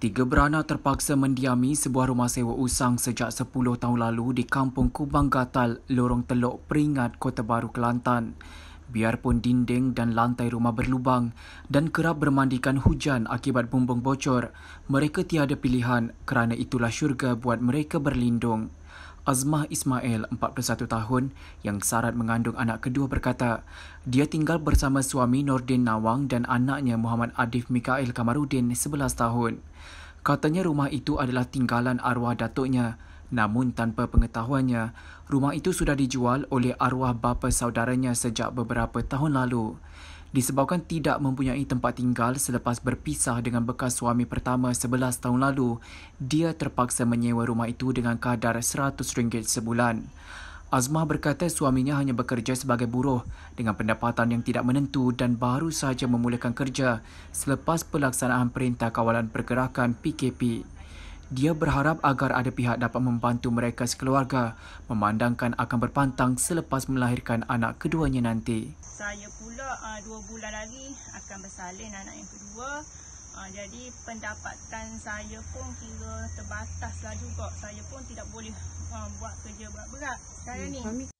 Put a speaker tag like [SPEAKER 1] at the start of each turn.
[SPEAKER 1] Tiga beranak terpaksa mendiami sebuah rumah sewa usang sejak 10 tahun lalu di Kampung Kubang Gatal, Lorong Teluk, Peringat, Kota Baru, Kelantan. Biarpun dinding dan lantai rumah berlubang dan kerap bermandikan hujan akibat bumbung bocor, mereka tiada pilihan kerana itulah syurga buat mereka berlindung. Azmah Ismail, 41 tahun, yang syarat mengandung anak kedua berkata, dia tinggal bersama suami Nordin Nawang dan anaknya Muhammad Adif Mikael Kamarudin, 11 tahun. Katanya rumah itu adalah tinggalan arwah datuknya. Namun tanpa pengetahuannya, rumah itu sudah dijual oleh arwah bapa saudaranya sejak beberapa tahun lalu disebabkan tidak mempunyai tempat tinggal selepas berpisah dengan bekas suami pertama 11 tahun lalu, dia terpaksa menyewa rumah itu dengan kadar RM100 sebulan. Azmah berkata suaminya hanya bekerja sebagai buruh dengan pendapatan yang tidak menentu dan baru sahaja memulakan kerja selepas pelaksanaan Perintah Kawalan Pergerakan PKP. Dia berharap agar ada pihak dapat membantu mereka sekeluarga memandangkan akan berpantang selepas melahirkan anak keduanya nanti. Saya
[SPEAKER 2] pula uh, dua bulan lagi akan bersalin anak yang kedua. Uh, jadi pendapatan saya pun kira terbatas lah juga. Saya pun tidak boleh uh, buat kerja berat-berat sekarang hmm, ni.